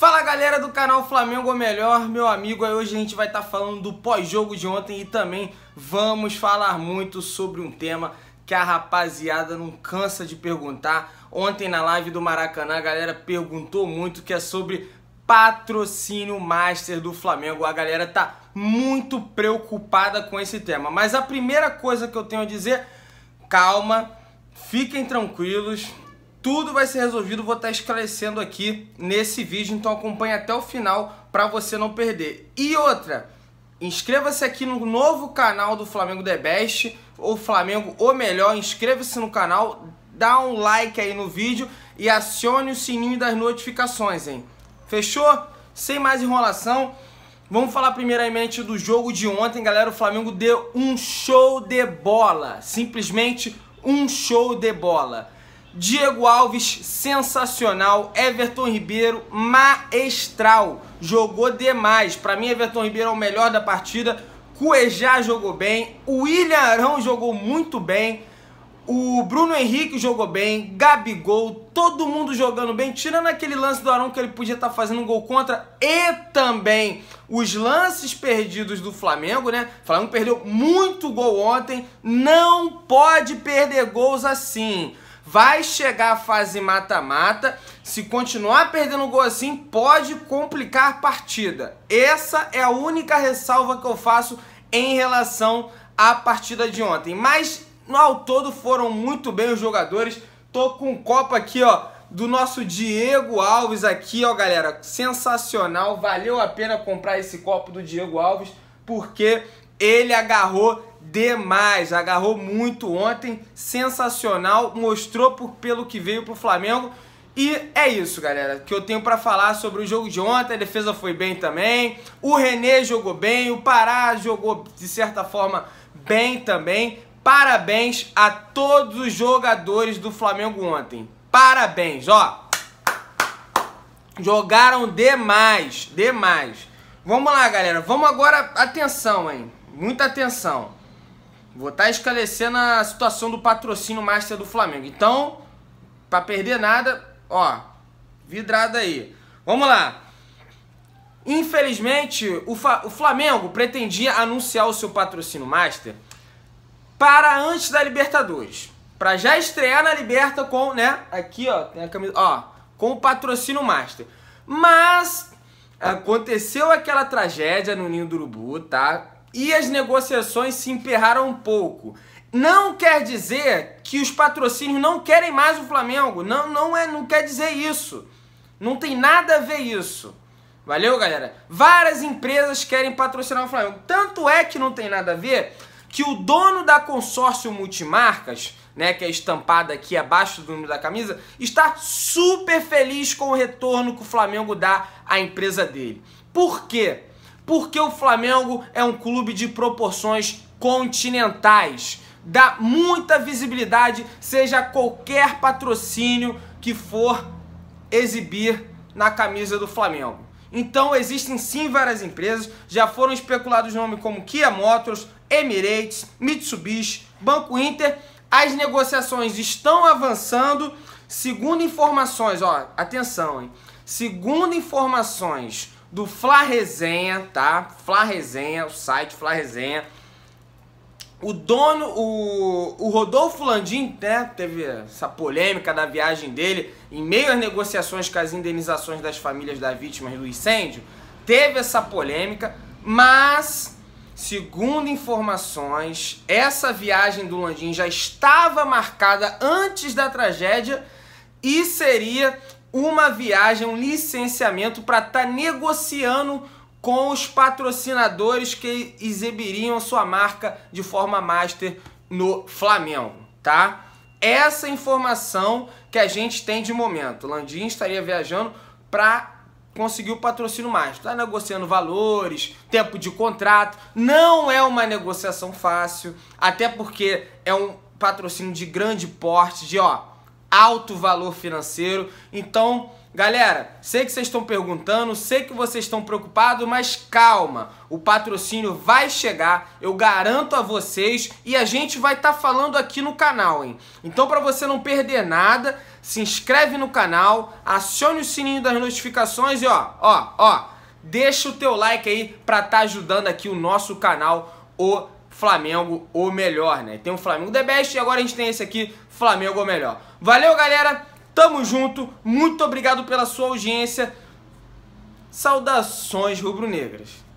Fala galera do canal Flamengo é Melhor, meu amigo, hoje a gente vai estar tá falando do pós-jogo de ontem e também vamos falar muito sobre um tema que a rapaziada não cansa de perguntar. Ontem na live do Maracanã a galera perguntou muito que é sobre patrocínio master do Flamengo. A galera tá muito preocupada com esse tema. Mas a primeira coisa que eu tenho a dizer, calma, fiquem tranquilos, tudo vai ser resolvido, vou estar esclarecendo aqui nesse vídeo, então acompanhe até o final para você não perder. E outra, inscreva-se aqui no novo canal do Flamengo The Best, ou Flamengo ou Melhor, inscreva-se no canal, dá um like aí no vídeo e acione o sininho das notificações, hein? Fechou? Sem mais enrolação, Vamos falar primeiramente do jogo de ontem, galera. O Flamengo deu um show de bola. Simplesmente um show de bola. Diego Alves, sensacional. Everton Ribeiro, maestral. Jogou demais. Para mim, Everton Ribeiro é o melhor da partida. Cuejá jogou bem. O William Arão jogou muito bem. O Bruno Henrique jogou bem. Gabigol, todo mundo jogando bem. Tirando aquele lance do Arão que ele podia estar tá fazendo um gol contra. E também os lances perdidos do Flamengo, né? O Flamengo perdeu muito gol ontem. Não pode perder gols assim. Vai chegar a fase mata-mata. Se continuar perdendo gol assim, pode complicar a partida. Essa é a única ressalva que eu faço em relação à partida de ontem. Mas no ao todo foram muito bem os jogadores. Tô com um copo aqui, ó, do nosso Diego Alves aqui, ó, galera. Sensacional. Valeu a pena comprar esse copo do Diego Alves porque ele agarrou demais, agarrou muito ontem, sensacional, mostrou por, pelo que veio pro Flamengo. E é isso, galera, que eu tenho para falar sobre o jogo de ontem. A defesa foi bem também, o René jogou bem, o Pará jogou de certa forma bem também. Parabéns a todos os jogadores do Flamengo ontem. Parabéns, ó. Jogaram demais, demais. Vamos lá, galera. Vamos agora, atenção, hein? Muita atenção. Vou estar tá esclarecendo a situação do patrocínio master do Flamengo. Então, para perder nada, ó, vidrada aí. Vamos lá. Infelizmente, o, Fa o Flamengo pretendia anunciar o seu patrocínio master para antes da Libertadores. Para já estrear na Liberta com, né, aqui, ó, tem a camisa, ó, com o patrocínio master. Mas aconteceu aquela tragédia no Ninho do Urubu, tá? e as negociações se emperraram um pouco. Não quer dizer que os patrocínios não querem mais o Flamengo. Não, não, é, não quer dizer isso. Não tem nada a ver isso. Valeu, galera? Várias empresas querem patrocinar o Flamengo. Tanto é que não tem nada a ver que o dono da consórcio multimarcas, né, que é estampada aqui abaixo do número da camisa, está super feliz com o retorno que o Flamengo dá à empresa dele. Por quê? porque o Flamengo é um clube de proporções continentais. Dá muita visibilidade, seja qualquer patrocínio que for exibir na camisa do Flamengo. Então existem sim várias empresas, já foram especulados nomes como Kia Motors, Emirates, Mitsubishi, Banco Inter. As negociações estão avançando, segundo informações, ó, atenção, hein? Segundo informações do Fla Resenha, tá? Fla Resenha, o site Fla Resenha. O dono, o, o Rodolfo Landim, né? Teve essa polêmica da viagem dele em meio às negociações com as indenizações das famílias das vítimas do incêndio. Teve essa polêmica, mas, segundo informações, essa viagem do Landim já estava marcada antes da tragédia e seria uma viagem, um licenciamento para estar tá negociando com os patrocinadores que exibiriam sua marca de forma master no Flamengo, tá? Essa informação que a gente tem de momento. Landim estaria viajando para conseguir o patrocínio mais. Está negociando valores, tempo de contrato. Não é uma negociação fácil, até porque é um patrocínio de grande porte, de ó, alto valor financeiro. Então, galera, sei que vocês estão perguntando, sei que vocês estão preocupados, mas calma, o patrocínio vai chegar, eu garanto a vocês e a gente vai estar tá falando aqui no canal, hein? Então, para você não perder nada, se inscreve no canal, acione o sininho das notificações e ó, ó, ó, deixa o teu like aí para estar tá ajudando aqui o nosso canal, o Flamengo ou melhor, né? Tem o Flamengo The Best e agora a gente tem esse aqui, Flamengo ou melhor. Valeu, galera. Tamo junto. Muito obrigado pela sua audiência. Saudações rubro-negras.